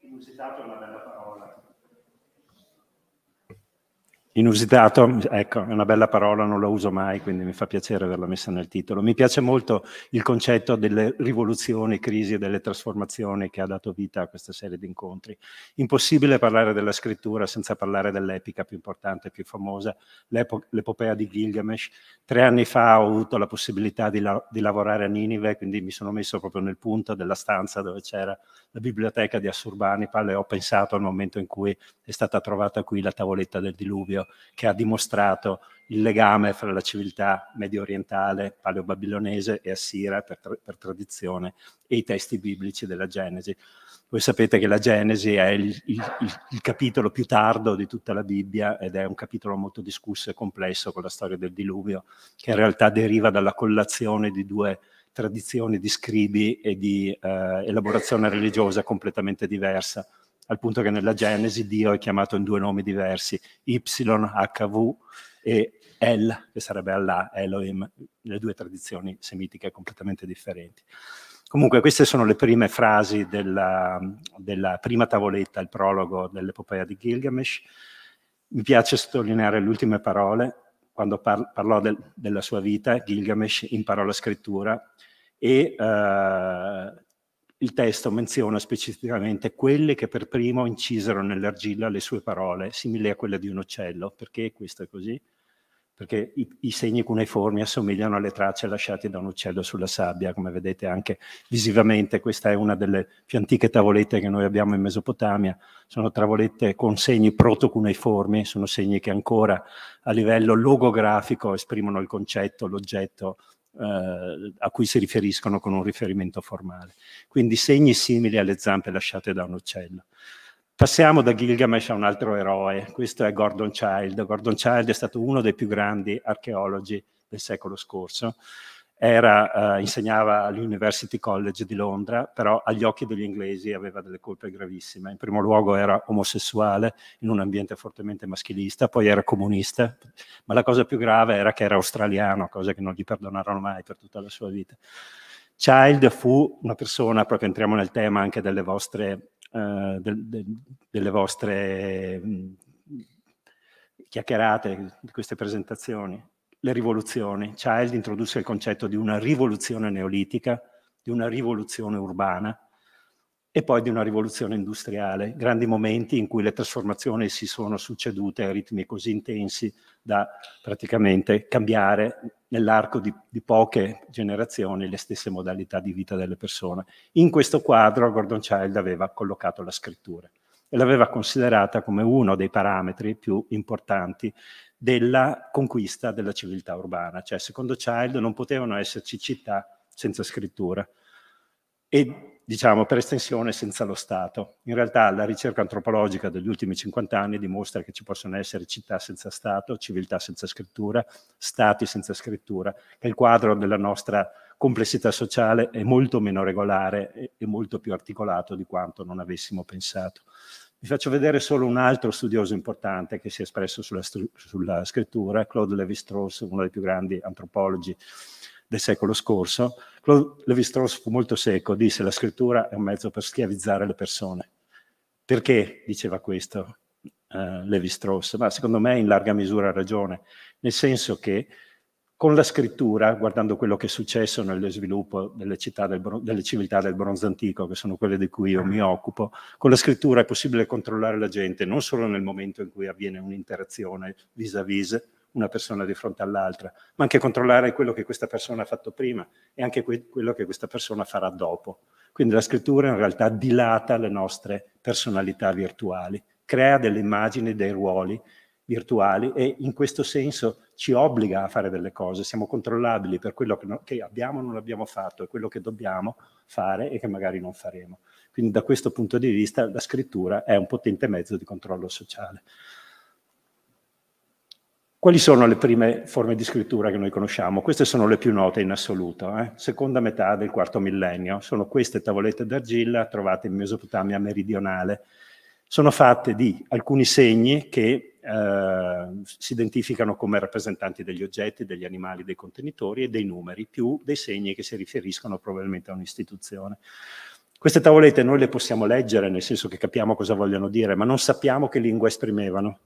Università è una bella parola, Inusitato, ecco, è una bella parola, non la uso mai, quindi mi fa piacere averla messa nel titolo. Mi piace molto il concetto delle rivoluzioni, crisi e delle trasformazioni che ha dato vita a questa serie di incontri. Impossibile parlare della scrittura senza parlare dell'epica più importante, e più famosa, l'epopea di Gilgamesh. Tre anni fa ho avuto la possibilità di, la di lavorare a Ninive, quindi mi sono messo proprio nel punto della stanza dove c'era la biblioteca di Assurbanipal e ho pensato al momento in cui è stata trovata qui la tavoletta del diluvio esempio, che ha dimostrato il legame fra la civiltà medio orientale, paleo-babilonese e assira per, tra per, tradizione e i testi biblici della Genesi. Voi sapete che la Genesi è il, il, il, capitolo più tardo di tutta la Bibbia ed è un capitolo molto discusso e complesso con la storia del diluvio, che in realtà deriva dalla collazione di due tradizioni di scribi e di eh, elaborazione religiosa completamente diversa al punto che nella Genesi Dio è chiamato in due nomi diversi, YHV e El, che sarebbe Allah, Elohim, le due tradizioni semitiche completamente differenti. Comunque queste sono le prime frasi della, della prima tavoletta, il prologo dell'epopea di Gilgamesh. Mi piace sottolineare le ultime parole, quando par- parlò del, della sua vita, Gilgamesh imparò la scrittura, e eh, il testo menziona specificamente quelle che per primo incisero nell'argilla le sue parole, simili a quelle di un uccello. Perché questo è così? Perché i, i, segni cuneiformi assomigliano alle tracce lasciate da un uccello sulla sabbia, come vedete anche visivamente. Questa è una delle più antiche tavolette che noi abbiamo in Mesopotamia. Sono tavolette con segni proto-cuneiformi, sono segni che ancora a livello logografico esprimono il concetto, l'oggetto eh, a cui si riferiscono con un riferimento formale. Quindi segni simili alle zampe lasciate da un uccello. Passiamo da Gilgamesh a un altro eroe, questo è Gordon Child. Gordon Child è stato uno dei più grandi archeologi del secolo scorso era, eh, insegnava all'University College di Londra, però agli occhi degli inglesi aveva delle colpe gravissime. In primo luogo era omosessuale in un ambiente fortemente maschilista, poi era comunista, ma la cosa più grave era che era australiano, cosa che non gli perdonarono mai per tutta la sua vita. Child fu una persona, proprio entriamo nel tema anche delle vostre, eh, de, de, delle vostre mh, mm, chiacchierate, di queste presentazioni le rivoluzioni. Child introduce il concetto di una rivoluzione neolitica, di una rivoluzione urbana e poi di una rivoluzione industriale, grandi momenti in cui le trasformazioni si sono succedute a ritmi così intensi da praticamente cambiare nell'arco di, di poche generazioni le stesse modalità di vita delle persone. In questo quadro Gordon Child aveva collocato la scrittura e l'aveva considerata come uno dei parametri più importanti della conquista della civiltà urbana. Cioè, secondo Child non potevano esserci città senza scrittura e, diciamo, per estensione senza lo Stato. In realtà la ricerca antropologica degli ultimi 50 anni dimostra che ci possono essere città senza Stato, civiltà senza scrittura, stati senza scrittura, che il quadro della nostra complessità sociale è molto meno regolare e molto più articolato di quanto non avessimo pensato. Vi faccio vedere solo un altro studioso importante che si è espresso sulla, sulla scrittura, Claude lévi strauss uno dei più grandi antropologi del secolo scorso. Claude lévi strauss fu molto secco, disse la scrittura è un mezzo per schiavizzare le persone. Perché diceva questo eh, Levi-Strauss? Ma secondo me in larga misura ha ragione, nel senso che con la scrittura, guardando quello che è successo nello sviluppo delle, del, delle, civiltà del bronzo antico, che sono quelle di cui io mi occupo, con la scrittura è possibile controllare la gente non solo nel momento in cui avviene un'interazione vis-à-vis una persona di fronte all'altra, ma anche controllare quello che questa persona ha fatto prima e anche que quello che questa persona farà dopo. Quindi la scrittura in realtà dilata le nostre personalità virtuali, crea delle immagini, dei ruoli virtuali e in questo senso ci obbliga a fare delle cose, siamo controllabili per quello che, no, che abbiamo o non abbiamo fatto e quello che dobbiamo fare e che magari non faremo. Quindi da questo punto di vista la scrittura è un potente mezzo di controllo sociale. Quali sono le prime forme di scrittura che noi conosciamo? Queste sono le più note in assoluto, eh? seconda metà del quarto millennio. Sono queste tavolette d'argilla trovate in Mesopotamia meridionale. Sono fatte di alcuni segni che Ehm, si identificano come rappresentanti degli oggetti, degli animali, dei contenitori e dei numeri, più dei segni che si riferiscono probabilmente a un'istituzione. Queste tavolette noi le possiamo leggere, nel senso che capiamo cosa vogliono dire, ma non sappiamo che lingua esprimevano.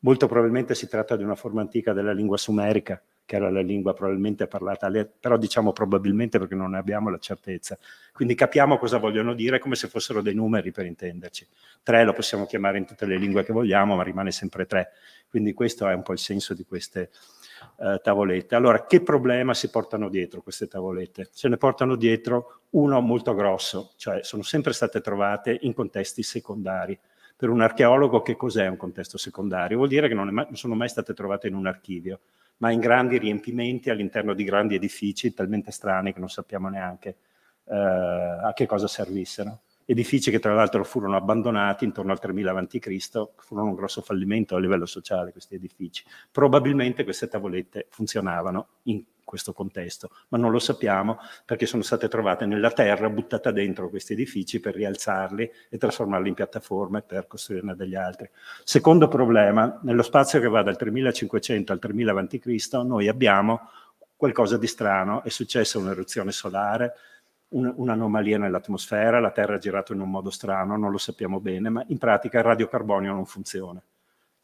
Molto probabilmente si tratta di una forma antica della lingua sumerica, che era la lingua probabilmente parlata, però diciamo probabilmente perché non ne abbiamo la certezza. Quindi capiamo cosa vogliono dire come se fossero dei numeri per intenderci. Tre lo possiamo chiamare in tutte le lingue che vogliamo, ma rimane sempre tre. Quindi questo è un po' il senso di queste eh, tavolette. Allora, che problema si portano dietro queste tavolette? Se ne portano dietro uno molto grosso, cioè sono sempre state trovate in contesti secondari per un archeologo che cos'è un contesto secondario? Vuol dire che non, mai, non, sono mai state trovate in un archivio, ma in grandi riempimenti all'interno di grandi edifici talmente strani che non sappiamo neanche eh, a che cosa servissero. Edifici che tra l'altro furono abbandonati intorno al 3000 a.C., furono un grosso fallimento a livello sociale questi edifici. Probabilmente queste tavolette funzionavano in questo contesto, ma non lo sappiamo perché sono state trovate nella terra, buttate dentro questi edifici per rialzarli e trasformarli in piattaforme per costruirne degli altri. Secondo problema, nello spazio che va dal 3500 al 3000 a.C. noi abbiamo qualcosa di strano, è successa un'eruzione solare, un'anomalia nell'atmosfera, la Terra ha girato in un modo strano, non lo sappiamo bene, ma in pratica il radiocarbonio non funziona.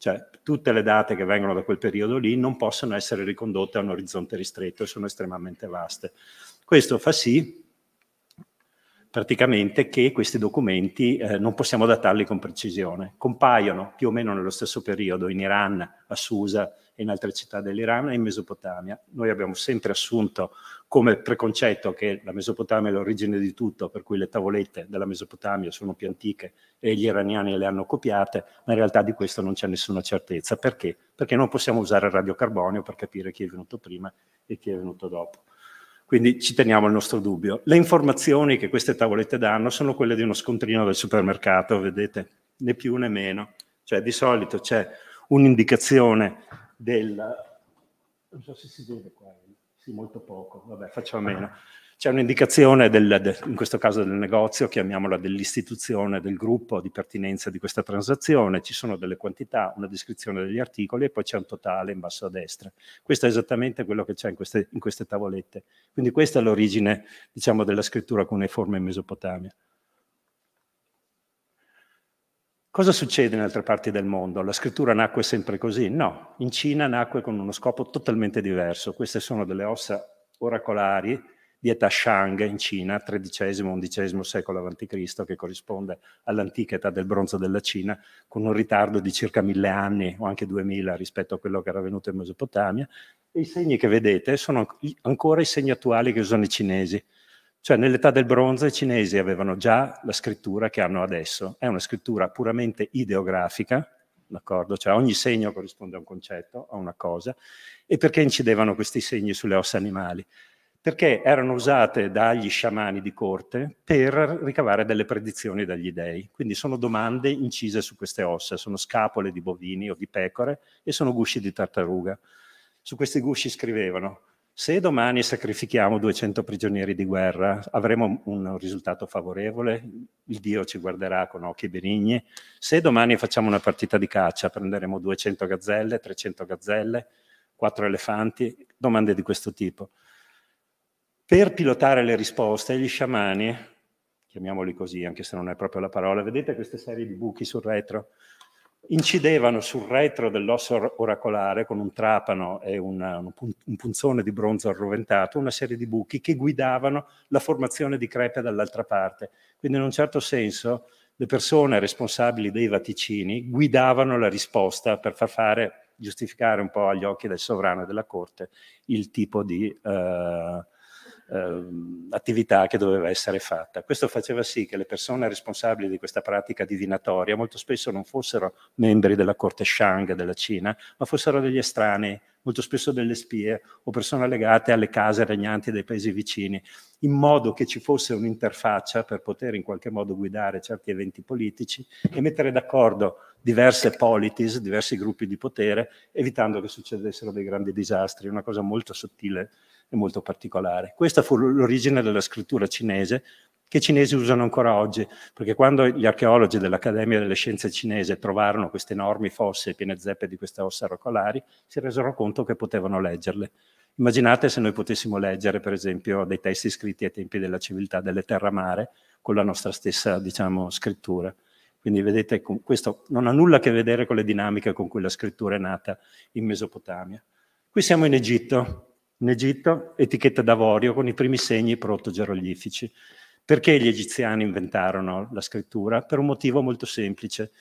Cioè, tutte le date che vengono da quel periodo lì non possono essere ricondotte a un orizzonte ristretto e sono estremamente vaste. Questo fa sì praticamente che questi documenti eh, non possiamo datarli con precisione. Compaiono più o meno nello stesso periodo in Iran, a Susa, e in altre città dell'Iran e in Mesopotamia. Noi abbiamo sempre assunto come preconcetto che la Mesopotamia è l'origine di tutto, per cui le tavolette della Mesopotamia sono più antiche e gli iraniani le hanno copiate, ma in realtà di questo non c'è nessuna certezza. Perché? Perché non possiamo usare il radiocarbonio per capire chi è venuto prima e chi è venuto dopo. Quindi ci teniamo al nostro dubbio. Le informazioni che queste tavolette danno sono quelle di uno scontrino del supermercato, vedete, né più né meno. Cioè di solito c'è un'indicazione del... Non so se si vede qua, sì, molto poco, vabbè, facciamo meno. C'è un'indicazione, del, de, in questo caso del negozio, chiamiamola dell'istituzione, del gruppo di pertinenza di questa transazione, ci sono delle quantità, una descrizione degli articoli e poi c'è un totale in basso a destra. Questo è esattamente quello che c'è in queste, in queste tavolette. Quindi questa è l'origine, diciamo, della scrittura con le forme in Mesopotamia. Cosa succede in altre parti del mondo? La scrittura nacque sempre così? No, in Cina nacque con uno scopo totalmente diverso. Queste sono delle ossa oracolari di età Shang in Cina, XIII-XI secolo a.C., che corrisponde all'antica età del bronzo della Cina, con un ritardo di circa mille anni o anche duemila rispetto a quello che era avvenuto in Mesopotamia. E i segni che vedete sono ancora i segni attuali che usano i cinesi cioè nell'età del bronzo i cinesi avevano già la scrittura che hanno adesso, è una scrittura puramente ideografica, d'accordo? Cioè ogni segno corrisponde a un concetto, a una cosa, e perché incidevano questi segni sulle ossa animali? Perché erano usate dagli sciamani di corte per ricavare delle predizioni dagli dei. Quindi sono domande incise su queste ossa, sono scapole di bovini o di pecore e sono gusci di tartaruga. Su questi gusci scrivevano se domani sacrifichiamo 200 prigionieri di guerra, avremo un risultato favorevole? Il Dio ci guarderà con occhi benigni? Se domani facciamo una partita di caccia, prenderemo 200 gazzelle, 300 gazzelle, 4 elefanti? Domande di questo tipo. Per pilotare le risposte, gli sciamani, chiamiamoli così, anche se non è proprio la parola, vedete queste serie di buchi sul retro? incidevano sul retro dell'osso oracolare con un trapano e una, un punzone di bronzo arroventato una serie di buchi che guidavano la formazione di crepe dall'altra parte. Quindi in un certo senso le persone responsabili dei vaticini guidavano la risposta per far fare, giustificare un po' agli occhi del sovrano e della corte il tipo di eh, ehm, attività che doveva essere fatta. Questo faceva sì che le persone responsabili di questa pratica divinatoria molto spesso non fossero membri della corte Shang della Cina, ma fossero degli estranei, molto spesso delle spie o persone legate alle case regnanti dei paesi vicini, in modo che ci fosse un'interfaccia per poter in qualche modo guidare certi eventi politici e mettere d'accordo diverse polities, diversi gruppi di potere, evitando che succedessero dei grandi disastri, una cosa molto sottile è molto particolare. Questa fu l'origine della scrittura cinese che i cinesi usano ancora oggi, perché quando gli archeologi dell'Accademia delle Scienze cinese trovarono queste enormi fosse piene zeppe di queste ossa rocolari, si resero conto che potevano leggerle. Immaginate se noi potessimo leggere, per esempio, dei testi scritti ai tempi della civiltà delle terramare con la nostra stessa, diciamo, scrittura. Quindi vedete, questo non ha nulla a che vedere con le dinamiche con cui la scrittura è nata in Mesopotamia. Qui siamo in Egitto, in Egitto etichetta d'avorio con i primi segni proto-geroglifici. Perché gli egiziani inventarono la scrittura? Per un motivo molto semplice.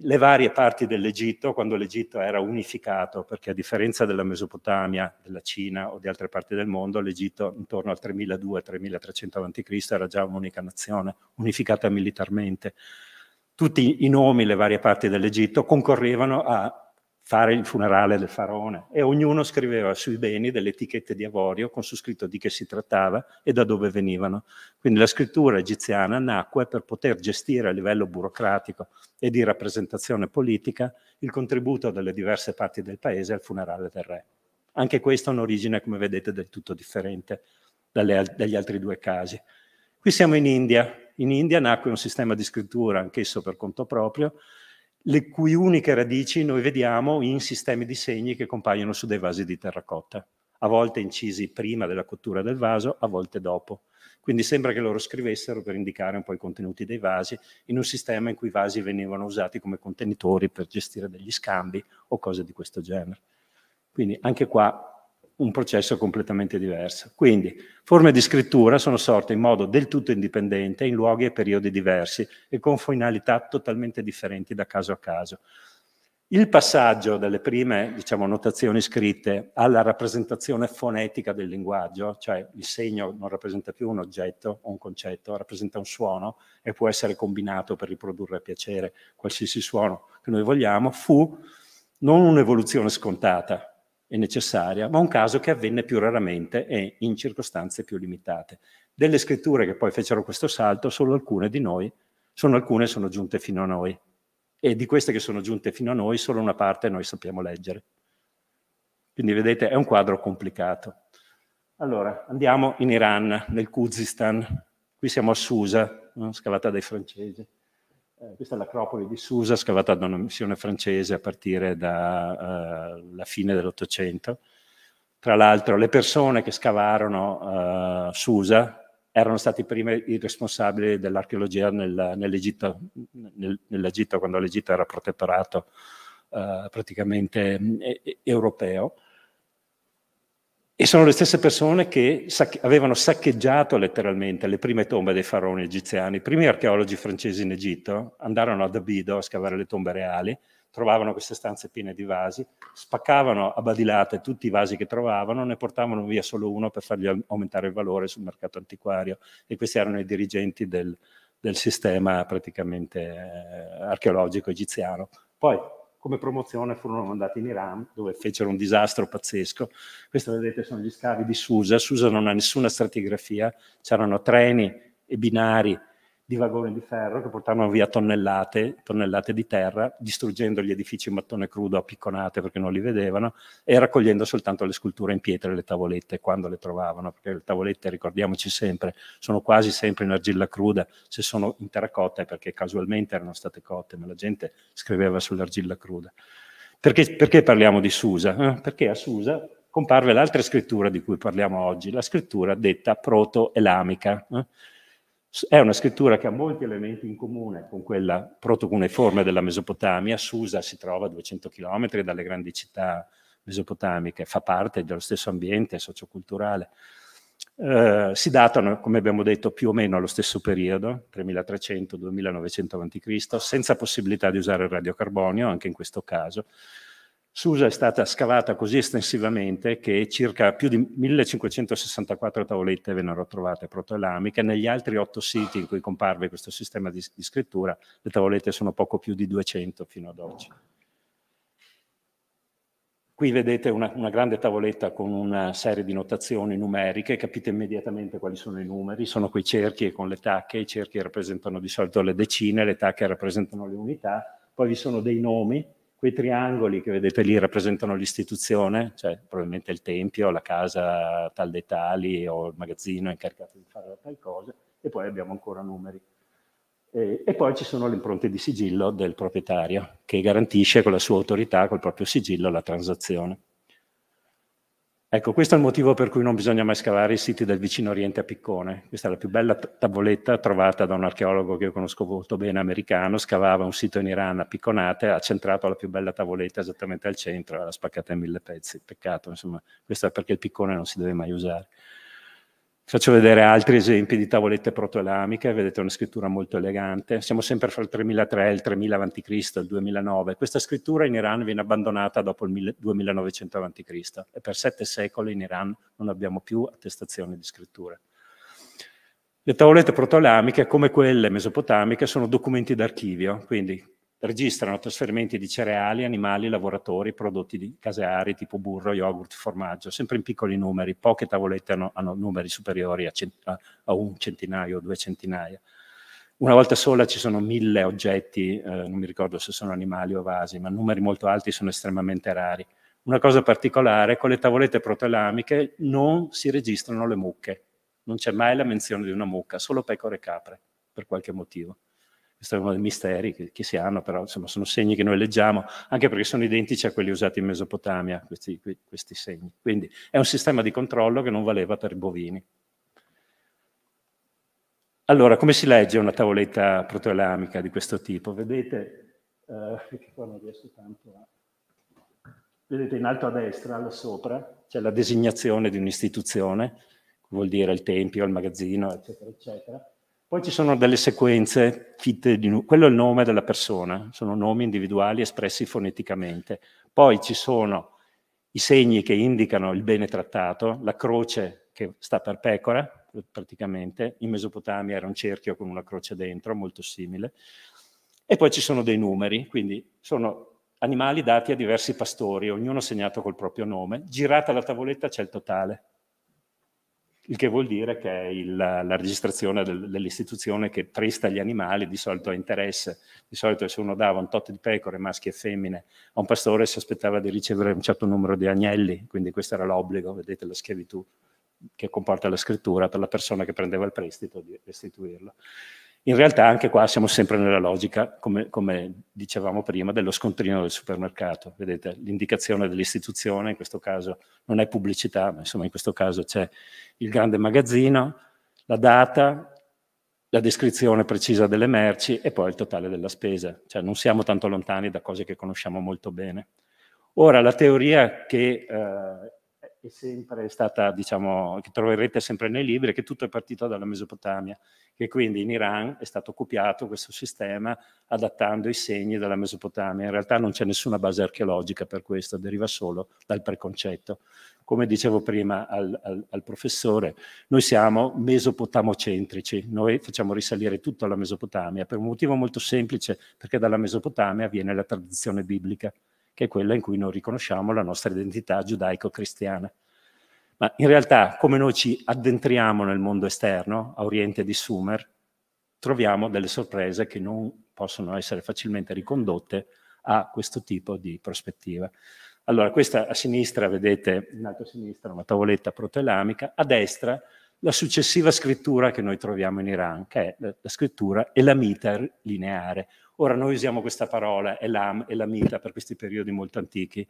Le varie parti dell'Egitto, quando l'Egitto era unificato, perché a differenza della Mesopotamia, della Cina o di altre parti del mondo, l'Egitto intorno al 3200-3300 a.C. era già un'unica nazione, unificata militarmente. Tutti i nomi, le varie parti dell'Egitto, concorrevano a fare il funerale del faraone e ognuno scriveva sui beni delle etichette di avorio con su scritto di che si trattava e da dove venivano. Quindi la scrittura egiziana nacque per poter gestire a livello burocratico e di rappresentazione politica il contributo delle diverse parti del paese al funerale del re. Anche questa è un'origine, come vedete, del tutto differente dalle, dagli altri due casi. Qui siamo in India. In India nacque un sistema di scrittura, anch'esso per conto proprio, le cui uniche radici noi vediamo in sistemi di segni che compaiono su dei vasi di terracotta, a volte incisi prima della cottura del vaso, a volte dopo. Quindi sembra che loro scrivessero per indicare un po' i contenuti dei vasi in un sistema in cui i vasi venivano usati come contenitori per gestire degli scambi o cose di questo genere. Quindi anche qua un processo completamente diverso. Quindi forme di scrittura sono sorte in modo del tutto indipendente, in luoghi e periodi diversi e con finalità totalmente differenti da caso a caso. Il passaggio dalle prime diciamo, notazioni scritte alla rappresentazione fonetica del linguaggio, cioè il segno non rappresenta più un oggetto o un concetto, rappresenta un suono e può essere combinato per riprodurre a piacere qualsiasi suono che noi vogliamo, fu non un'evoluzione scontata, e necessaria, ma un caso che avvenne più raramente e in circostanze più limitate. Delle scritture che poi fecero questo salto, solo alcune di noi, sono alcune sono giunte fino a noi. E di queste che sono giunte fino a noi, solo una parte noi sappiamo leggere. Quindi vedete, è un quadro complicato. Allora, andiamo in Iran, nel Kuzistan. Qui siamo a Susa, scavata dai francesi. Eh, questa è l'acropoli di Susa scavata da una missione francese a partire dalla eh, fine dell'Ottocento. Tra l'altro le persone che scavarono eh, Susa erano stati prima i responsabili dell'archeologia nel, nell'Egitto, nel, nell'Egitto, quando l'Egitto era protettorato praticamente mm, europeo e sono le stesse persone che sac avevano saccheggiato letteralmente le prime tombe dei faraoni egiziani. I primi archeologi francesi in Egitto andarono ad Abido a scavare le tombe reali, trovavano queste stanze piene di vasi, spaccavano a badilate tutti i vasi che trovavano, ne portavano via solo uno per fargli aumentare il valore sul mercato antiquario e questi erano i dirigenti del, del sistema praticamente eh, archeologico egiziano. Poi come promozione furono mandati in Iran dove fecero un disastro pazzesco. Questo vedete sono gli scavi di Susa, Susa non ha nessuna stratigrafia, c'erano treni e binari di vagoni di ferro che portarono via tonnellate, tonnellate di terra, distruggendo gli edifici in mattone crudo a picconate perché non li vedevano e raccogliendo soltanto le sculture in pietra e le tavolette quando le trovavano, perché le tavolette, ricordiamoci sempre, sono quasi sempre in argilla cruda, se sono in terracotta è perché casualmente erano state cotte, ma la gente scriveva sull'argilla cruda. Perché, perché, parliamo di Susa? Eh? Perché a Susa comparve l'altra scrittura di cui parliamo oggi, la scrittura detta proto-elamica. Eh? È una scrittura che ha molti elementi in comune con quella protocuneiforme della Mesopotamia. Susa si trova a 200 km dalle grandi città mesopotamiche, fa parte dello stesso ambiente socioculturale. Eh, si datano, come abbiamo detto, più o meno allo stesso periodo, 3300-2900 a.C., senza possibilità di usare il radiocarbonio, anche in questo caso, Susa è stata scavata così estensivamente che circa più di 1564 tavolette vennero trovate protoelamiche. Negli altri otto siti in cui comparve questo sistema di, di scrittura, le tavolette sono poco più di 200 fino ad oggi. Qui vedete una, una, grande tavoletta con una serie di notazioni numeriche, capite immediatamente quali sono i numeri, sono quei cerchi con le tacche, i cerchi rappresentano di solito le decine, le tacche rappresentano le unità, poi vi sono dei nomi quei triangoli che vedete lì rappresentano l'istituzione, cioè probabilmente il tempio, la casa tal dei tali o il magazzino incaricato di fare tal cosa, e poi abbiamo ancora numeri. E, e, poi ci sono le impronte di sigillo del proprietario che garantisce con la sua autorità, col proprio sigillo, la transazione. Ecco, questo è il motivo per cui non bisogna mai scavare i siti del vicino Oriente a Piccone. Questa è la più bella tavoletta trovata da un archeologo che io conosco molto bene, americano, scavava un sito in Iran a Picconate, ha centrato la più bella tavoletta esattamente al centro, l'ha spaccata in mille pezzi. Peccato, insomma, questo è perché il piccone non si deve mai usare. Faccio vedere altri esempi di tavolette protolamiche, vedete una scrittura molto elegante. Siamo sempre fra il 3003 e il 3000 a.C., il 2009. Questa scrittura in Iran viene abbandonata dopo il 2900 a.C. e per sette secoli in Iran non abbiamo più attestazioni di scritture. Le tavolette protolamiche, come quelle mesopotamiche, sono documenti d'archivio, quindi registrano trasferimenti di cereali, animali, lavoratori, prodotti caseari tipo burro, yogurt, formaggio, sempre in piccoli numeri, poche tavolette hanno, hanno numeri superiori a, a, un centinaio o due centinaia. Una volta sola ci sono mille oggetti, eh, non mi ricordo se sono animali o vasi, ma numeri molto alti sono estremamente rari. Una cosa particolare, con le tavolette protelamiche non si registrano le mucche, non c'è mai la menzione di una mucca, solo pecore e capre, per qualche motivo questo è uno dei misteri che, che, si hanno, però insomma sono segni che noi leggiamo, anche perché sono identici a quelli usati in Mesopotamia, questi, questi segni. Quindi è un sistema di controllo che non valeva per i bovini. Allora, come si legge una tavoletta proteolamica di questo tipo? Vedete, eh, a... Vedete in alto a destra, là sopra, c'è la designazione di un'istituzione, vuol dire il tempio, il magazzino, eccetera, eccetera poi ci sono delle sequenze fitte di quello è il nome della persona, sono nomi individuali espressi foneticamente. Poi ci sono i segni che indicano il bene trattato, la croce che sta per pecora, praticamente, in Mesopotamia era un cerchio con una croce dentro, molto simile. E poi ci sono dei numeri, quindi sono animali dati a diversi pastori, ognuno segnato col proprio nome. Girata la tavoletta c'è il totale il che vuol dire che è il, la registrazione del, dell'istituzione che presta gli animali di solito ha interesse, di solito se uno dava un tot di pecore, maschi e femmine, a un pastore si aspettava di ricevere un certo numero di agnelli, quindi questo era l'obbligo, vedete la schiavitù che comporta la scrittura per la persona che prendeva il prestito di restituirlo. In realtà anche qua siamo sempre nella logica, come, come dicevamo prima, dello scontrino del supermercato. Vedete, l'indicazione dell'istituzione, in questo caso non è pubblicità, ma insomma in questo caso c'è il grande magazzino, la data, la descrizione precisa delle merci e poi il totale della spesa. Cioè non siamo tanto lontani da cose che conosciamo molto bene. Ora, la teoria che eh, è sempre stata, diciamo, che troverete sempre nei libri, che tutto è partito dalla Mesopotamia, che quindi in Iran è stato copiato questo sistema adattando i segni della Mesopotamia. In realtà non c'è nessuna base archeologica per questo, deriva solo dal preconcetto. Come dicevo prima al, al, al professore, noi siamo mesopotamocentrici, noi facciamo risalire tutto alla Mesopotamia per un motivo molto semplice, perché dalla Mesopotamia viene la tradizione biblica che è quella in cui noi riconosciamo la nostra identità giudaico-cristiana. Ma in realtà, come noi ci addentriamo nel mondo esterno, a oriente di Sumer, troviamo delle sorprese che non possono essere facilmente ricondotte a questo tipo di prospettiva. Allora, questa a sinistra, vedete in alto a sinistra una tavoletta protelamica, a destra la successiva scrittura che noi troviamo in Iran, che è la scrittura elamita lineare, Ora noi usiamo questa parola, Elam e Lamita, per questi periodi molto antichi.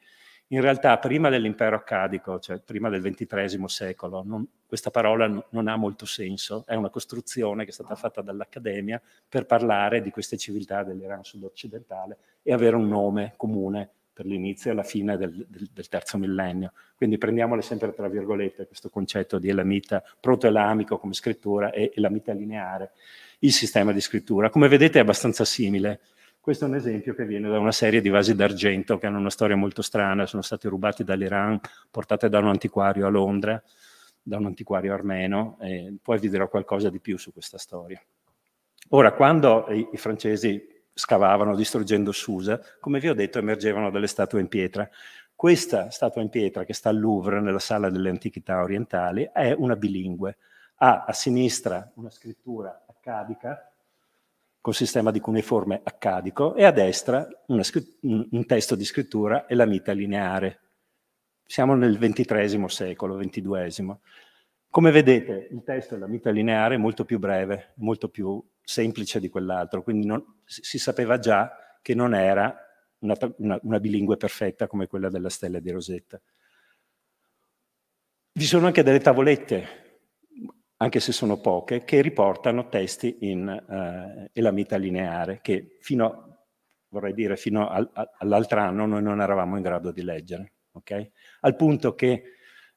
In realtà prima dell'impero accadico, cioè prima del XXIII secolo, non, questa parola n- non ha molto senso, è una costruzione che è stata fatta dall'Accademia per parlare di queste civiltà dell'Iran sudoccidentale e avere un nome comune per l'inizio e la fine del, del, del, terzo millennio. Quindi prendiamole sempre tra virgolette questo concetto di elamita proto-elamico come scrittura e elamita lineare il sistema di scrittura. Come vedete è abbastanza simile. Questo è un esempio che viene da una serie di vasi d'argento che hanno una storia molto strana, sono stati rubati dall'Iran, portati da un antiquario a Londra, da un antiquario armeno, poi vi dirò qualcosa di più su questa storia. Ora, quando i, i francesi scavavano distruggendo Susa, come vi ho detto emergevano delle statue in pietra. Questa statua in pietra che sta al Louvre, nella sala delle antichità orientali, è una bilingue. Ha a sinistra una scrittura accadica, col sistema di cuneiforme accadico, e a destra un testo di scrittura e la mita lineare. Siamo nel XXIII secolo, XXII. Come vedete, il testo e la mita lineare è molto più breve, molto più semplice di quell'altro, quindi non, si sapeva già che non era una, una, una bilingue perfetta come quella della stella di Rosetta. Vi sono anche delle tavolette anche se sono poche, che riportano testi in eh, elamita lineare, che fino, vorrei dire, fino al, all'altro anno noi non eravamo in grado di leggere. Okay? Al punto che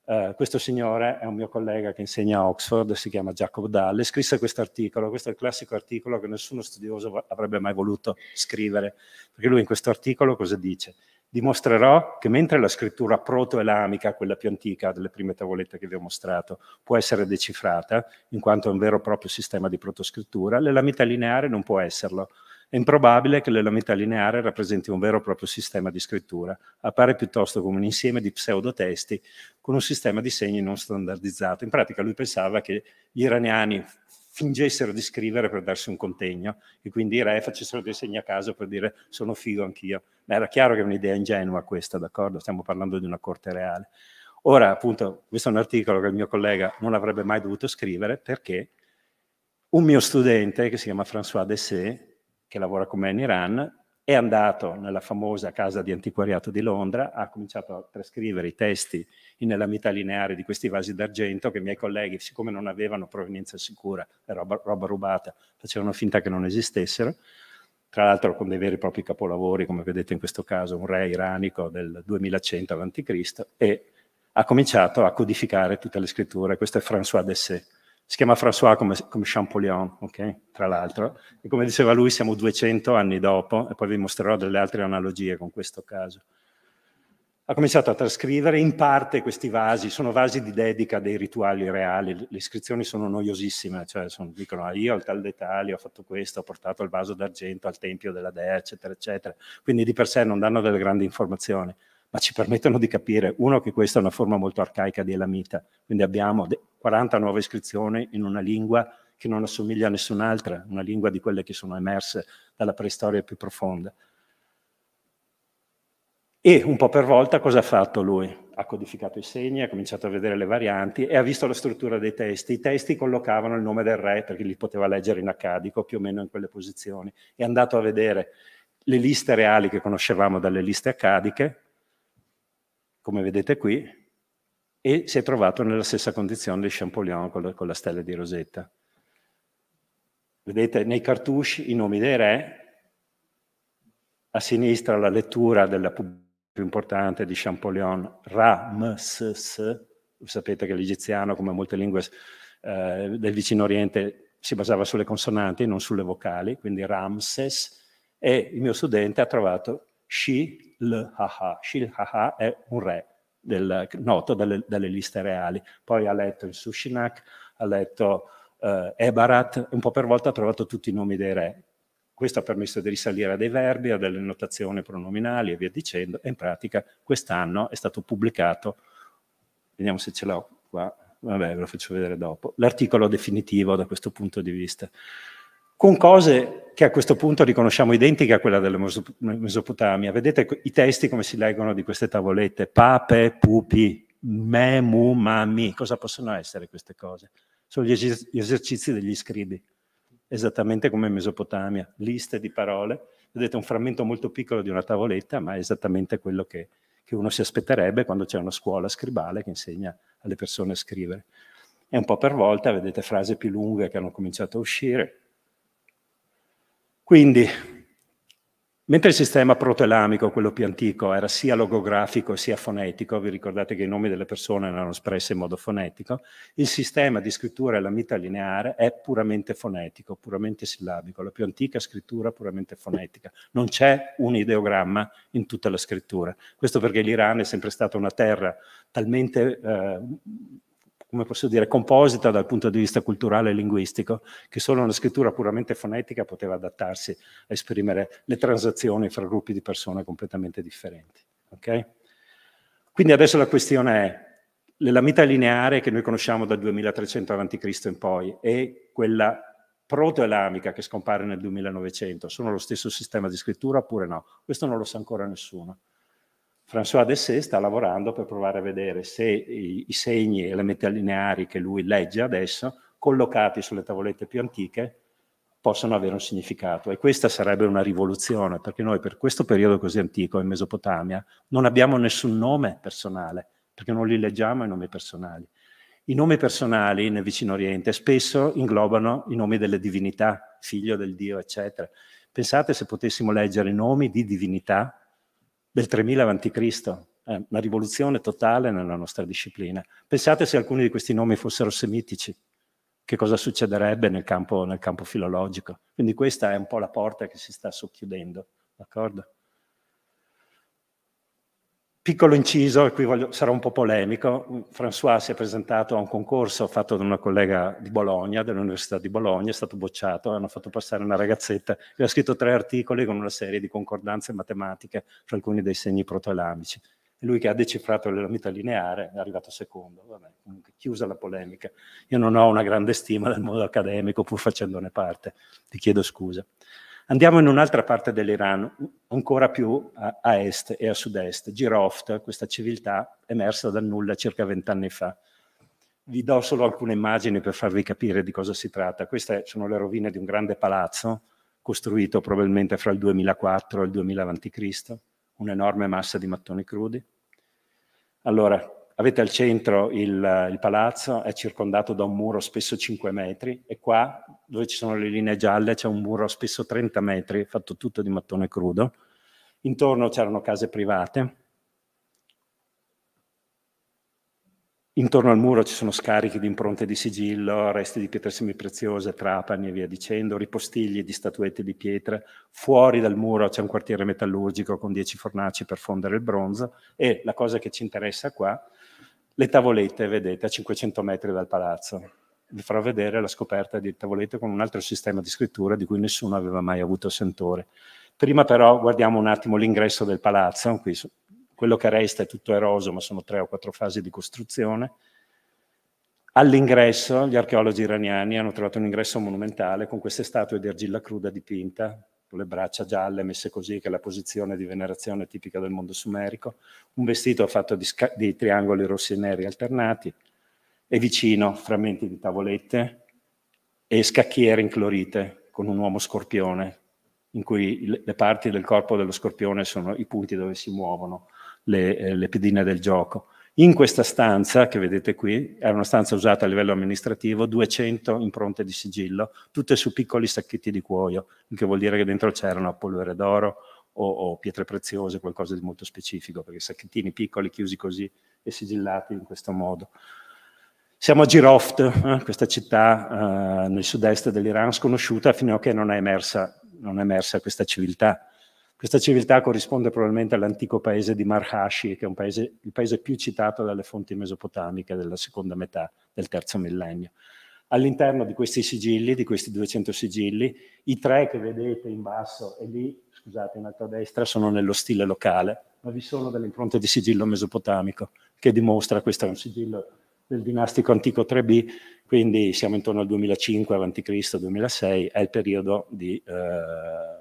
eh, questo signore è un mio collega che insegna a Oxford, si chiama Jacob Dalle, scrisse questo articolo, questo è il classico articolo che nessuno studioso avrebbe mai voluto scrivere, perché lui in questo articolo cosa dice? dimostrerò che mentre la scrittura proto-elamica, quella più antica delle prime tavolette che vi ho mostrato, può essere decifrata, in quanto è un vero e proprio sistema di protoscrittura, l'elamita lineare non può esserlo. È improbabile che l'elamita lineare rappresenti un vero e proprio sistema di scrittura, appare piuttosto come un insieme di pseudotesti con un sistema di segni non standardizzato. In pratica lui pensava che gli iraniani fingessero di scrivere per darsi un contegno e quindi i re facessero dei segni a caso per dire sono figo anch'io. Ma era chiaro che è un'idea ingenua questa, d'accordo? Stiamo parlando di una corte reale. Ora, appunto, questo è un articolo che il mio collega non avrebbe mai dovuto scrivere perché un mio studente, che si chiama François Dessé, che lavora con me in Iran, è andato nella famosa casa di antiquariato di Londra, ha cominciato a trascrivere i testi nella metà lineare di questi vasi d'argento che i miei colleghi, siccome non avevano provenienza sicura, roba, roba rubata, facevano finta che non esistessero, tra l'altro con dei veri e propri capolavori, come vedete in questo caso un re iranico del 2100 a.C., e ha cominciato a codificare tutte le scritture. Questo è François Dessay si chiama François come, come Champollion, okay? tra l'altro, e come diceva lui siamo 200 anni dopo, e poi vi mostrerò delle altre analogie con questo caso. Ha cominciato a trascrivere in parte questi vasi, sono vasi di dedica dei rituali reali, le iscrizioni sono noiosissime, cioè sono, dicono ah, io al tal dettaglio ho fatto questo, ho portato il vaso d'argento al tempio della dea, eccetera, eccetera, quindi di per sé non danno delle grandi informazioni ma ci permettono di capire, uno, che questa è una forma molto arcaica di elamita, quindi abbiamo 40 nuove iscrizioni in una lingua che non assomiglia a nessun'altra, una lingua di quelle che sono emerse dalla preistoria più profonda. E un po' per volta cosa ha fatto lui? Ha codificato i segni, ha cominciato a vedere le varianti e ha visto la struttura dei testi. I testi collocavano il nome del re perché li poteva leggere in accadico, più o meno in quelle posizioni. È andato a vedere le liste reali che conoscevamo dalle liste accadiche, come vedete qui, e si è trovato nella stessa condizione di Champollion con la, con la stella di Rosetta. Vedete nei cartouche i nomi dei re, a sinistra la lettura della pubblicazione più importante di Champollion, Ramses, sapete che l'egiziano, come molte lingue eh, del vicino oriente, si basava sulle consonanti, non sulle vocali, quindi Ramses, e il mio studente ha trovato Shil-Haha. Shil-Haha è un re del, noto dalle, dalle, liste reali. Poi ha letto il Sushinak, ha letto eh, Ebarat, un po' per volta ha trovato tutti i nomi dei re. Questo ha permesso di risalire a dei verbi, a delle notazioni pronominali e via dicendo. E in pratica quest'anno è stato pubblicato, vediamo se ce l'ho qua, vabbè ve lo faccio vedere dopo, l'articolo definitivo da questo punto di vista con cose che a questo punto riconosciamo identiche a quella della Mesopotamia. Vedete i testi come si leggono di queste tavolette? Pape, pupi, me, mu, mami. Cosa possono essere queste cose? Sono gli, eser gli esercizi degli scribi, esattamente come in Mesopotamia, liste di parole. Vedete un frammento molto piccolo di una tavoletta, ma è esattamente quello che, che uno si aspetterebbe quando c'è una scuola scribale che insegna alle persone a scrivere. E un po' per volta vedete frasi più lunghe che hanno cominciato a uscire, quindi, mentre il sistema protelamico, quello più antico, era sia logografico sia fonetico, vi ricordate che i nomi delle persone erano espressi in modo fonetico, il sistema di scrittura e mita lineare è puramente fonetico, puramente sillabico, la più antica scrittura puramente fonetica. Non c'è un ideogramma in tutta la scrittura. Questo perché l'Iran è sempre stata una terra talmente... Eh, come posso dire, composita dal punto di vista culturale e linguistico, che solo una scrittura puramente fonetica poteva adattarsi a esprimere le transazioni fra gruppi di persone completamente differenti. Okay? Quindi adesso la questione è, l'elamita lineare che noi conosciamo dal 2300 avanti Cristo in poi e quella proto-elamica che scompare nel 2900 sono lo stesso sistema di scrittura oppure no? Questo non lo sa ancora nessuno. François Dessé sta lavorando per provare a vedere se i, i segni e le mete lineari che lui legge adesso, collocati sulle tavolette più antiche, possono avere un significato. E questa sarebbe una rivoluzione, perché noi per questo periodo così antico in Mesopotamia non abbiamo nessun nome personale, perché non li leggiamo i nomi personali. I nomi personali nel Vicino Oriente spesso inglobano i nomi delle divinità, figlio del Dio, eccetera. Pensate se potessimo leggere i nomi di divinità del 3000 a.C., eh, una rivoluzione totale nella nostra disciplina. Pensate se alcuni di questi nomi fossero semitici, che cosa succederebbe nel campo, nel campo filologico. Quindi questa è un po' la porta che si sta socchiudendo, d'accordo? Piccolo inciso, e qui voglio, sarà un po' polemico, François si è presentato a un concorso fatto da una collega di Bologna, dell'Università di Bologna, è stato bocciato, hanno fatto passare una ragazzetta che ha scritto tre articoli con una serie di concordanze matematiche fra alcuni dei segni protoelamici. lui che ha decifrato l'elamita lineare è arrivato secondo. Vabbè, comunque, chiusa la polemica. Io non ho una grande stima del mondo accademico, pur facendone parte, ti chiedo scusa. Andiamo in un'altra parte dell'Iran, ancora più a, a, est e a sud-est, Giroft, questa civiltà emersa dal nulla circa vent'anni fa. Vi do solo alcune immagini per farvi capire di cosa si tratta. Queste sono le rovine di un grande palazzo costruito probabilmente fra il 2004 e il 2000 a.C., un'enorme massa di mattoni crudi. Allora, Avete al centro il, il, palazzo, è circondato da un muro spesso 5 metri e qua dove ci sono le linee gialle c'è un muro spesso 30 metri, fatto tutto di mattone crudo. Intorno c'erano case private. Intorno al muro ci sono scarichi di impronte di sigillo, resti di pietre semipreziose, trapani e via dicendo, ripostigli di statuette di pietre. Fuori dal muro c'è un quartiere metallurgico con 10 fornaci per fondere il bronzo e la cosa che ci interessa qua le tavolette, vedete, a 500 metri dal palazzo. Vi farò vedere la scoperta di tavolette con un altro sistema di scrittura di cui nessuno aveva mai avuto sentore. Prima però guardiamo un attimo l'ingresso del palazzo, qui quello che resta è tutto eroso, ma sono tre o quattro fasi di costruzione. All'ingresso gli archeologi iraniani hanno trovato un ingresso monumentale con queste statue di argilla cruda dipinta, con le braccia gialle messe così, che è la posizione di venerazione tipica del mondo sumerico, un vestito fatto di, di triangoli rossi e neri alternati, e vicino frammenti di tavolette e scacchiere inclorite con un uomo scorpione, in cui le parti del corpo dello scorpione sono i punti dove si muovono le, eh, le pedine del gioco. In questa stanza, che vedete qui, era una stanza usata a livello amministrativo, 200 impronte di sigillo, tutte su piccoli sacchetti di cuoio, il che vuol dire che dentro c'erano polvere d'oro o, o, pietre preziose, qualcosa di molto specifico, perché sacchettini piccoli chiusi così e sigillati in questo modo. Siamo a Giroft, eh, questa città eh, nel sud-est dell'Iran, sconosciuta fino a che non è emersa, non è emersa questa civiltà questa civiltà corrisponde probabilmente all'antico paese di Marhashi, che è paese, il paese più citato dalle fonti mesopotamiche della seconda metà del terzo millennio. All'interno di questi sigilli, di questi 200 sigilli, i tre che vedete in basso e lì, scusate, in alto a destra, sono nello stile locale, ma vi sono delle impronte di sigillo mesopotamico che dimostra questo è un sigillo del dinastico antico 3B, quindi siamo intorno al 2005 a.C., 2006, è il periodo di... Eh,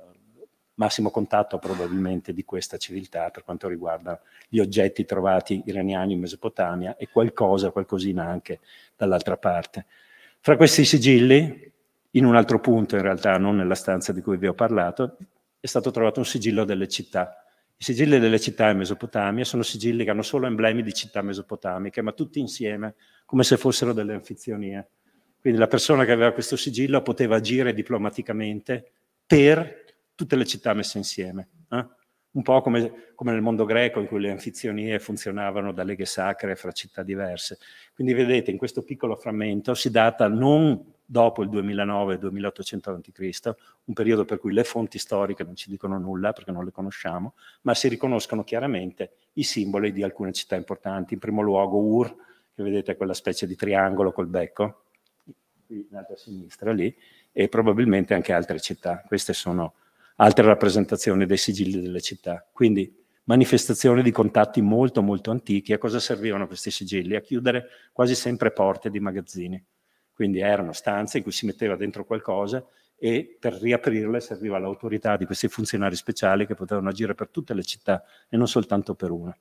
massimo contatto probabilmente di questa civiltà per quanto riguarda gli oggetti trovati iraniani in Mesopotamia e qualcosa, qualcosina anche dall'altra parte. Fra questi sigilli, in un altro punto in realtà, non nella stanza di cui vi ho parlato, è stato trovato un sigillo delle città. I sigilli delle città in Mesopotamia sono sigilli che hanno solo emblemi di città mesopotamiche, ma tutti insieme, come se fossero delle anfizionie. Quindi la persona che aveva questo sigillo poteva agire diplomaticamente per tutte le città messe insieme. Eh? Un po' come, come, nel mondo greco in cui le anfizionie funzionavano da leghe sacre fra città diverse. Quindi vedete, in questo piccolo frammento si data non dopo il 2009-2800 a.C., un periodo per cui le fonti storiche non ci dicono nulla perché non le conosciamo, ma si riconoscono chiaramente i simboli di alcune città importanti. In primo luogo Ur, che vedete è quella specie di triangolo col becco, qui in alto a sinistra, lì, e probabilmente anche altre città. Queste sono altre rappresentazioni dei sigilli delle città. Quindi manifestazioni di contatti molto molto antichi. A cosa servivano questi sigilli? A chiudere quasi sempre porte di magazzini. Quindi erano stanze in cui si metteva dentro qualcosa e per riaprirle serviva l'autorità di questi funzionari speciali che potevano agire per tutte le città e non soltanto per una.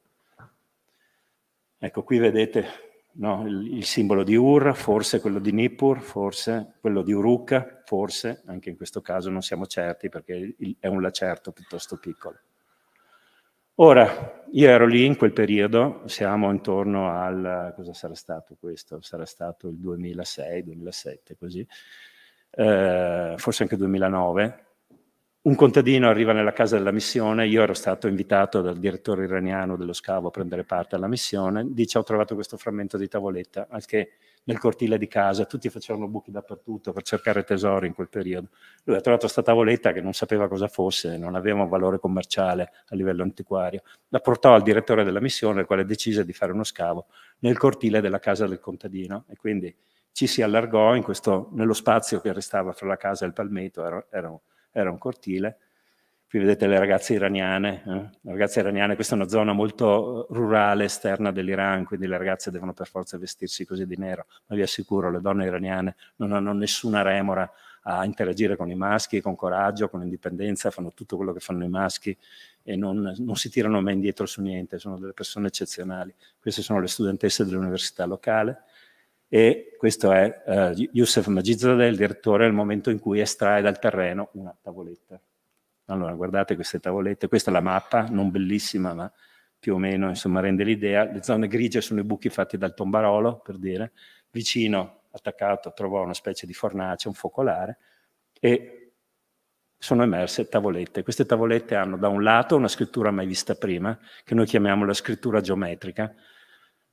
Ecco, qui vedete no? il, il, simbolo di Ur, forse quello di Nippur, forse quello di Uruk, forse, anche in questo caso non siamo certi perché il, è un lacerto piuttosto piccolo. Ora, io ero lì in quel periodo, siamo intorno al, cosa sarà stato questo? Sarà stato il 2006, 2007, così, eh, forse anche 2009, un contadino arriva nella casa della missione, io ero stato invitato dal direttore iraniano dello scavo a prendere parte alla missione, dice ho trovato questo frammento di tavoletta, anche nel cortile di casa, tutti facevano buchi dappertutto per cercare tesori in quel periodo. Lui ha trovato questa tavoletta che non sapeva cosa fosse, non aveva un valore commerciale a livello antiquario, la portò al direttore della missione, il quale decise di fare uno scavo nel cortile della casa del contadino e quindi ci si allargò questo, nello spazio che restava fra la casa e il palmetto, era, era era un cortile. Qui vedete le ragazze iraniane, eh? le ragazze iraniane, questa è una zona molto eh, rurale esterna dell'Iran, quindi le ragazze devono per forza vestirsi così di nero, ma vi assicuro le donne iraniane non hanno nessuna remora a interagire con i maschi, con coraggio, con indipendenza, fanno tutto quello che fanno i maschi e non, non si tirano mai indietro su niente, sono delle persone eccezionali. Queste sono le studentesse dell'università locale, e questo è eh, Youssef Magizadeh, il direttore, nel momento in cui estrae dal terreno una tavoletta. Allora, guardate queste tavolette, questa è la mappa, non bellissima, ma più o meno insomma, rende l'idea. Le zone grigie sono i buchi fatti dal tombarolo, per dire. Vicino, attaccato, trovò una specie di fornace, un focolare, e sono emerse tavolette. Queste tavolette hanno da un lato una scrittura mai vista prima, che noi chiamiamo la scrittura geometrica,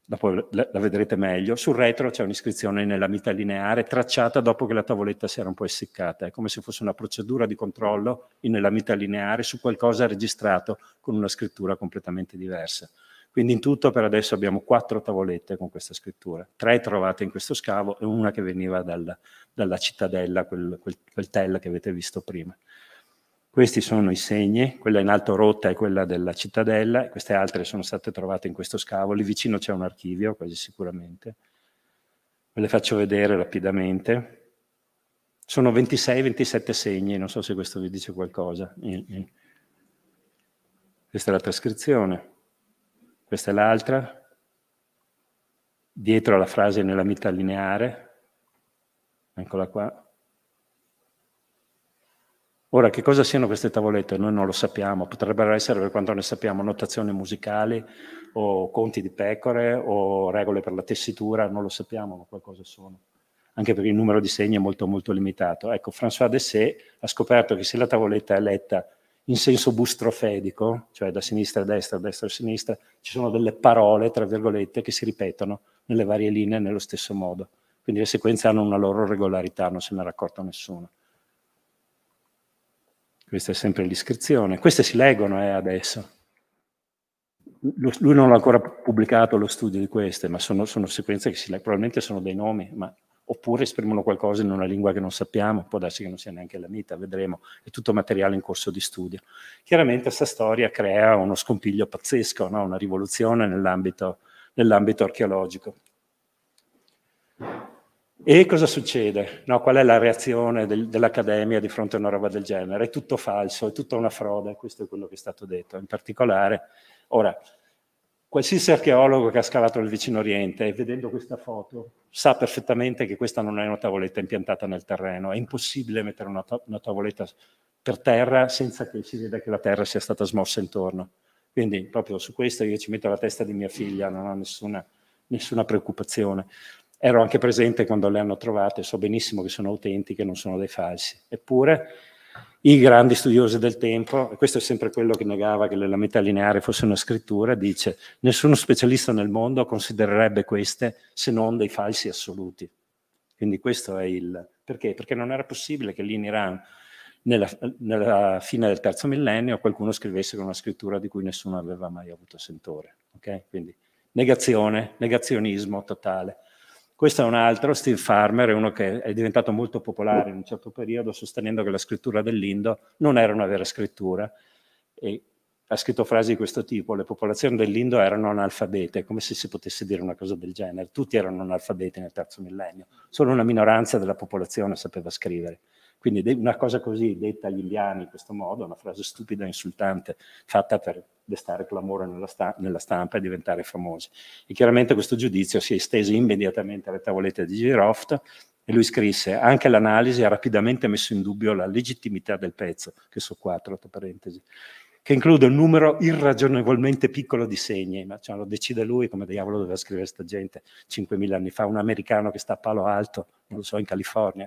dopo la, vedrete meglio, sul retro c'è un'iscrizione nella mita lineare tracciata dopo che la tavoletta si era un po' essiccata, è come se fosse una procedura di controllo nella mita lineare su qualcosa registrato con una scrittura completamente diversa. Quindi in tutto per adesso abbiamo quattro tavolette con questa scrittura, tre trovate in questo scavo e una che veniva dal, dalla cittadella, quel, quel, quel tel che avete visto prima. Questi sono i segni, quella in alto rotta è quella della cittadella, queste altre sono state trovate in questo scavo, lì vicino c'è un archivio quasi sicuramente, ve le faccio vedere rapidamente. Sono 26-27 segni, non so se questo vi dice qualcosa. Questa è la trascrizione, questa è l'altra, dietro alla frase nella vita lineare, eccola qua, Ora, che cosa siano queste tavolette? Noi non lo sappiamo, potrebbero essere, per quanto ne sappiamo, notazioni musicali o conti di pecore o regole per la tessitura, non lo sappiamo, ma qualcosa sono. Anche perché il numero di segni è molto, molto limitato. Ecco, François Dessé ha scoperto che se la tavoletta è letta in senso bustrofedico, cioè da sinistra a destra, da destra a sinistra, ci sono delle parole, tra virgolette, che si ripetono nelle varie linee nello stesso modo. Quindi le sequenze hanno una loro regolarità, non se ne era accorto nessuno. Questa è sempre l'iscrizione. Queste si leggono eh, adesso. Lui non ha ancora pubblicato lo studio di queste, ma sono, sono sequenze che si leggono. Probabilmente sono dei nomi, ma, oppure esprimono qualcosa in una lingua che non sappiamo, può darsi che non sia neanche la mita, vedremo. È tutto materiale in corso di studio. Chiaramente questa storia crea uno scompiglio pazzesco, no? una rivoluzione nell'ambito nell archeologico. E cosa succede? No, qual è la reazione del, dell'Accademia di fronte a una roba del genere? È tutto falso, è tutta una frode, questo è quello che è stato detto. In particolare, ora, qualsiasi archeologo che ha scavato il vicino Oriente vedendo questa foto sa perfettamente che questa non è una tavoletta impiantata nel terreno, è impossibile mettere una, to- una tavoletta per terra senza che si veda che la terra sia stata smossa intorno. Quindi proprio su questo io ci metto la testa di mia figlia, non ho nessuna, nessuna preoccupazione. Ero anche presente quando le hanno trovate, so benissimo che sono autentiche, non sono dei falsi. Eppure i grandi studiosi del tempo, e questo è sempre quello che negava che la metà lineare fosse una scrittura, dice nessuno specialista nel mondo considererebbe queste se non dei falsi assoluti. Quindi questo è il... Perché? Perché non era possibile che lì in Iran, nella, nella fine del terzo millennio, qualcuno scrivesse con una scrittura di cui nessuno aveva mai avuto sentore. Okay? Quindi negazione, negazionismo totale. Questo è un altro, Steve Farmer, è uno che è diventato molto popolare in un certo periodo sostenendo che la scrittura dell'Indo non era una vera scrittura e ha scritto frasi di questo tipo, le popolazioni dell'Indo erano analfabete, come se si potesse dire una cosa del genere, tutti erano analfabeti nel terzo millennio, solo una minoranza della popolazione sapeva scrivere. Quindi una cosa così detta agli indiani in questo modo, una frase stupida e insultante fatta per destare clamore nella, sta nella, stampa e diventare famosi. E chiaramente questo giudizio si è esteso immediatamente alle tavolette di Giroft e lui scrisse anche l'analisi ha rapidamente messo in dubbio la legittimità del pezzo, che so quattro, tra parentesi, che include un numero irragionevolmente piccolo di segni, ma cioè, lo decide lui come diavolo doveva scrivere questa gente 5.000 anni fa, un americano che sta a palo alto, non lo so, in California,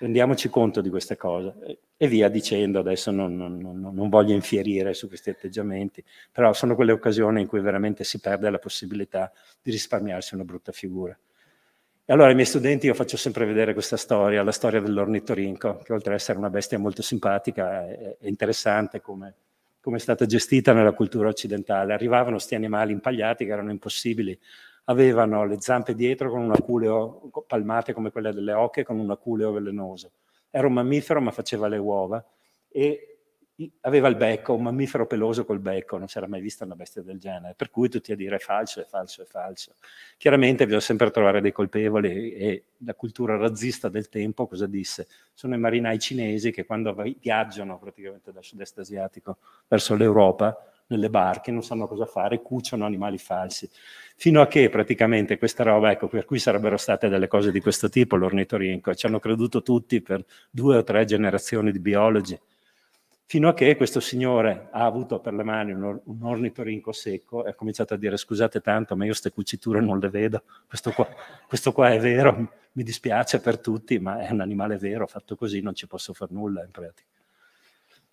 rendiamoci conto di queste cose e via dicendo, adesso non, non, non, voglio infierire su questi atteggiamenti, però sono quelle occasioni in cui veramente si perde la possibilità di risparmiarsi una brutta figura. E allora ai miei studenti io faccio sempre vedere questa storia, la storia dell'ornitorinco, che oltre ad essere una bestia molto simpatica e interessante come, come è stata gestita nella cultura occidentale, arrivavano questi animali impagliati che erano impossibili avevano le zampe dietro con un aculeo, palmate come quelle delle oche, con un aculeo velenoso. Era un mammifero ma faceva le uova e aveva il becco, un mammifero peloso col becco, non si era mai vista una bestia del genere, per cui tutti a dire è falso, è falso, è falso. Chiaramente bisogna sempre trovare dei colpevoli e la cultura razzista del tempo cosa disse? Sono i marinai cinesi che quando viaggiano praticamente dal sud-est asiatico verso l'Europa nelle barche, non sanno cosa fare, cuciano animali falsi. Fino a che praticamente questa roba, ecco, per cui sarebbero state delle cose di questo tipo, l'ornitorinco, ci hanno creduto tutti per due o tre generazioni di biologi, fino a che questo signore ha avuto per le mani un, or- un ornitorinco secco e ha cominciato a dire scusate tanto, ma io queste cuciture non le vedo, questo qua, questo qua è vero, mi dispiace per tutti, ma è un animale vero, fatto così non ci posso fare nulla in pratica.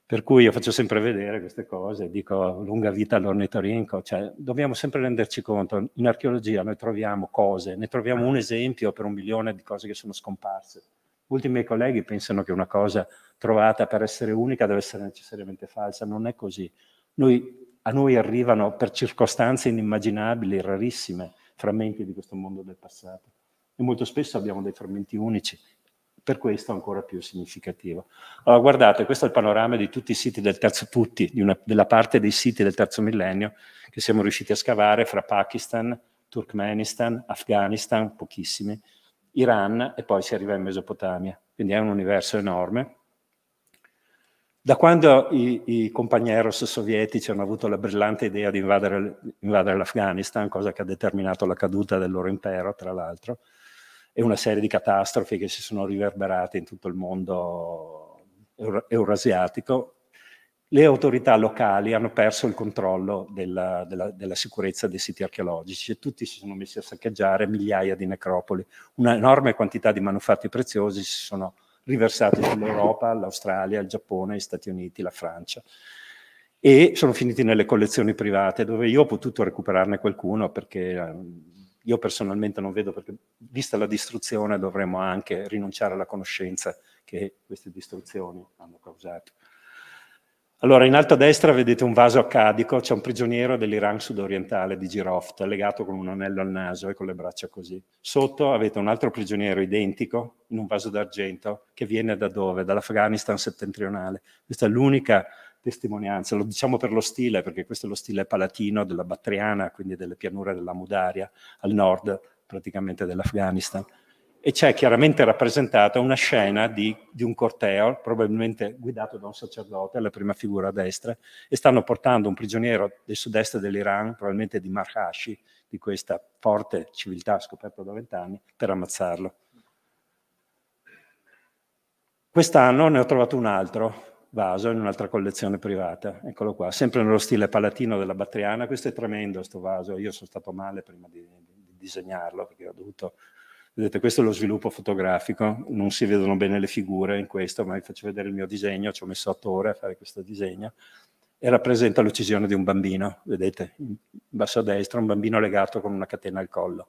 Per cui io faccio sempre vedere queste cose, dico lunga vita all'ornitorinco, cioè dobbiamo sempre renderci conto, in archeologia noi troviamo cose, ne troviamo un esempio per un milione di cose che sono scomparse. Molti miei colleghi pensano che una cosa trovata per essere unica deve essere necessariamente falsa, non è così. Noi, a noi arrivano per circostanze inimmaginabili, rarissime, frammenti di questo mondo del passato. E molto spesso abbiamo dei frammenti unici per questo ancora più significativo. Allora, guardate, questo è il panorama di tutti i siti del terzo, tutti, una, della parte dei siti del terzo millennio che siamo riusciti a scavare fra Pakistan, Turkmenistan, Afghanistan, pochissimi, Iran e poi si arriva in Mesopotamia. Quindi è un universo enorme. Da quando i, i compagneros sovietici hanno avuto la brillante idea di invadere, invadere l'Afghanistan, cosa che ha determinato la caduta del loro impero, tra l'altro, e una serie di catastrofi che si sono riverberate in tutto il mondo eurasiatico, le autorità locali hanno perso il controllo della, della, della sicurezza dei siti archeologici e tutti si sono messi a saccheggiare migliaia di necropoli. Un'enorme quantità di manufatti preziosi si sono riversati sull'Europa, l'Australia, il Giappone, gli Stati Uniti, la Francia e sono finiti nelle collezioni private dove io ho potuto recuperarne qualcuno perché ehm, io personalmente non vedo perché vista la distruzione dovremmo anche rinunciare alla conoscenza che queste distruzioni hanno causato. Allora, in alto a destra vedete un vaso accadico, c'è un prigioniero dell'Iran sudorientale di Giroft, legato con un anello al naso e con le braccia così. Sotto avete un altro prigioniero identico, in un vaso d'argento, che viene da dove? Dall'Afghanistan settentrionale. Questa è l'unica testimonianza. Lo diciamo per lo stile, perché questo è lo stile palatino della Battriana, quindi delle pianure della Mudaria, al nord praticamente dell'Afghanistan. E c'è chiaramente rappresentata una scena di, di un corteo, probabilmente guidato da un sacerdote, la prima figura a destra, e stanno portando un prigioniero del sud-est dell'Iran, probabilmente di Marhashi, di questa forte civiltà scoperta da vent'anni, per ammazzarlo. Quest'anno ne ho trovato un altro, vaso in un'altra collezione privata, eccolo qua, sempre nello stile palatino della Battriana, questo è tremendo questo vaso, io sono stato male prima di, di disegnarlo perché ho dovuto Vedete, questo è lo sviluppo fotografico, non si vedono bene le figure in questo, ma vi faccio vedere il mio disegno, ci ho messo otto ore a fare questo disegno, e rappresenta l'uccisione di un bambino, vedete, in basso a destra, un bambino legato con una catena al collo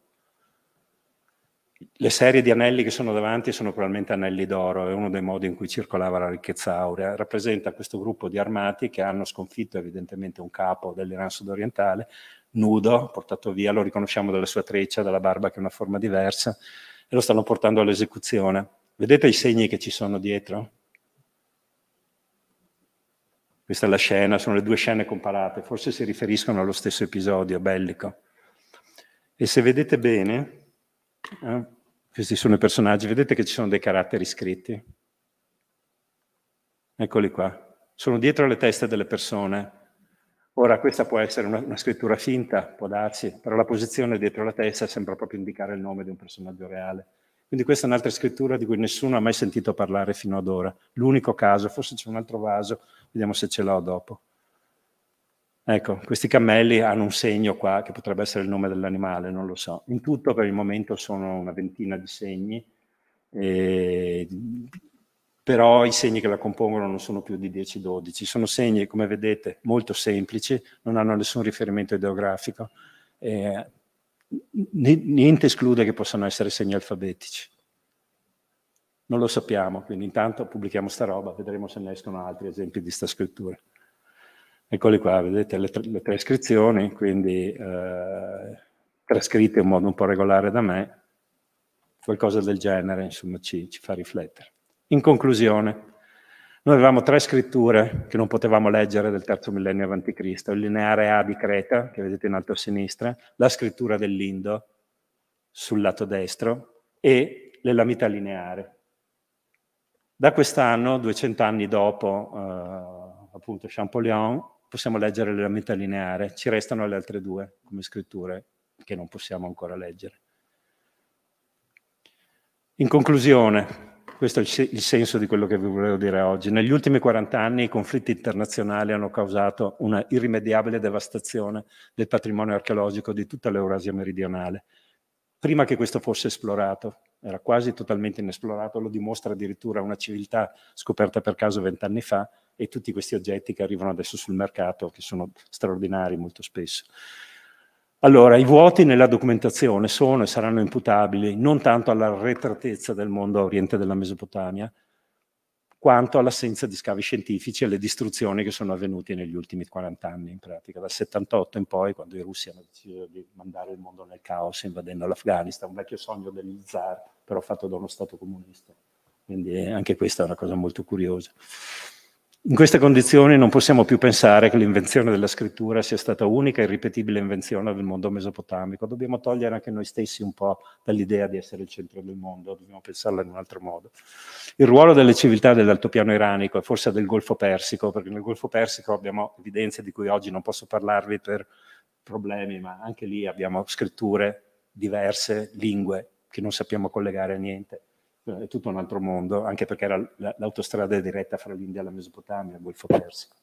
le serie di anelli che sono davanti sono probabilmente anelli d'oro, è uno dei modi in cui circolava la ricchezza aurea. Rappresenta questo gruppo di armati che hanno sconfitto evidentemente un capo dell'Iran sudorientale, nudo, portato via, lo riconosciamo dalla sua treccia, dalla barba che è una forma diversa, e lo stanno portando all'esecuzione. Vedete i segni che ci sono dietro? Questa è la scena, sono le due scene comparate, forse si riferiscono allo stesso episodio bellico. E se vedete bene... Eh, questi sono i personaggi, vedete che ci sono dei caratteri scritti. Eccoli qua, sono dietro le teste delle persone. Ora questa può essere una, una scrittura finta, può darsi, però la posizione dietro la testa sembra proprio indicare il nome di un personaggio reale. Quindi questa è un'altra scrittura di cui nessuno ha mai sentito parlare fino ad ora. L'unico caso, forse c'è un altro vaso, vediamo se ce l'ho dopo. Ecco, questi cammelli hanno un segno qua che potrebbe essere il nome dell'animale, non lo so. In tutto per il momento sono una ventina di segni, eh, però i segni che la compongono non sono più di 10-12. Sono segni, come vedete, molto semplici, non hanno nessun riferimento ideografico. Eh, niente esclude che possano essere segni alfabetici. Non lo sappiamo, quindi intanto pubblichiamo sta roba, vedremo se ne escono altri esempi di sta scrittura. Eccoli qua, vedete le tre, le tre iscrizioni, quindi eh, tre in modo un po' regolare da me, qualcosa del genere, insomma, ci, ci fa riflettere. In conclusione, noi avevamo tre scritture che non potevamo leggere del terzo millennio a.C., il lineare A di Creta, che vedete in alto a sinistra, la scrittura dell'Indo sul lato destro e l'elamita lineare. Da quest'anno, 200 anni dopo eh, appunto Champollion, possiamo leggere l'elemento lineare, ci restano le altre due come scritture che non possiamo ancora leggere. In conclusione, questo è il senso di quello che vi volevo dire oggi. Negli ultimi 40 anni i conflitti internazionali hanno causato una irrimediabile devastazione del patrimonio archeologico di tutta l'Eurasia meridionale. Prima che questo fosse esplorato, era quasi totalmente inesplorato, lo dimostra addirittura una civiltà scoperta per caso vent'anni fa, e tutti questi oggetti che arrivano adesso sul mercato, che sono straordinari molto spesso. Allora, i vuoti nella documentazione sono e saranno imputabili non tanto alla retratezza del mondo a oriente della Mesopotamia, quanto all'assenza di scavi scientifici e alle distruzioni che sono avvenute negli ultimi 40 anni, in pratica, dal 78 in poi, quando i russi hanno deciso di mandare il mondo nel caos invadendo l'Afghanistan, un vecchio sogno degli zar, però fatto da uno Stato comunista. Quindi eh, anche questa è una cosa molto curiosa. In queste condizioni non possiamo più pensare che l'invenzione della scrittura sia stata unica e irripetibile invenzione del mondo mesopotamico. Dobbiamo togliere anche noi stessi un po' dall'idea di essere il centro del mondo, dobbiamo pensarla in un altro modo. Il ruolo delle civiltà dell'altopiano iranico e forse del Golfo Persico, perché nel Golfo Persico abbiamo evidenze di cui oggi non posso parlarvi per problemi, ma anche lì abbiamo scritture diverse, lingue che non sappiamo collegare a niente eh, è tutto un altro mondo, anche perché era l'autostrada diretta fra l'India e la Mesopotamia, il Golfo Persico.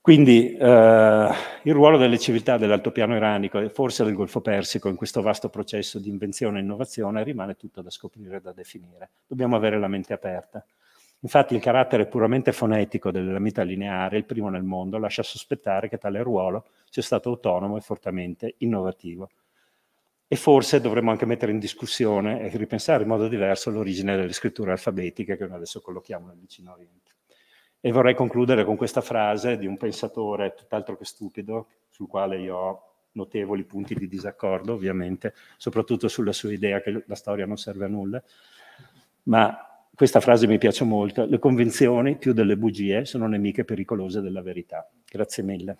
Quindi eh, il ruolo delle civiltà dell'altopiano iranico e forse del Golfo Persico in questo vasto processo di invenzione e innovazione rimane tutto da scoprire e da definire. Dobbiamo avere la mente aperta. Infatti il carattere puramente fonetico dell'elamita lineare, il primo nel mondo, lascia sospettare che tale ruolo sia stato autonomo e fortemente innovativo e forse dovremmo anche mettere in discussione e ripensare in modo diverso l'origine delle scritture alfabetiche che noi adesso collochiamo nel vicino Oriente. E vorrei concludere con questa frase di un pensatore tutt'altro che stupido, sul quale io ho notevoli punti di disaccordo, ovviamente, soprattutto sulla sua idea che la storia non serve a nulla, ma questa frase mi piace molto, le convinzioni più delle bugie sono nemiche pericolose della verità. Grazie mille.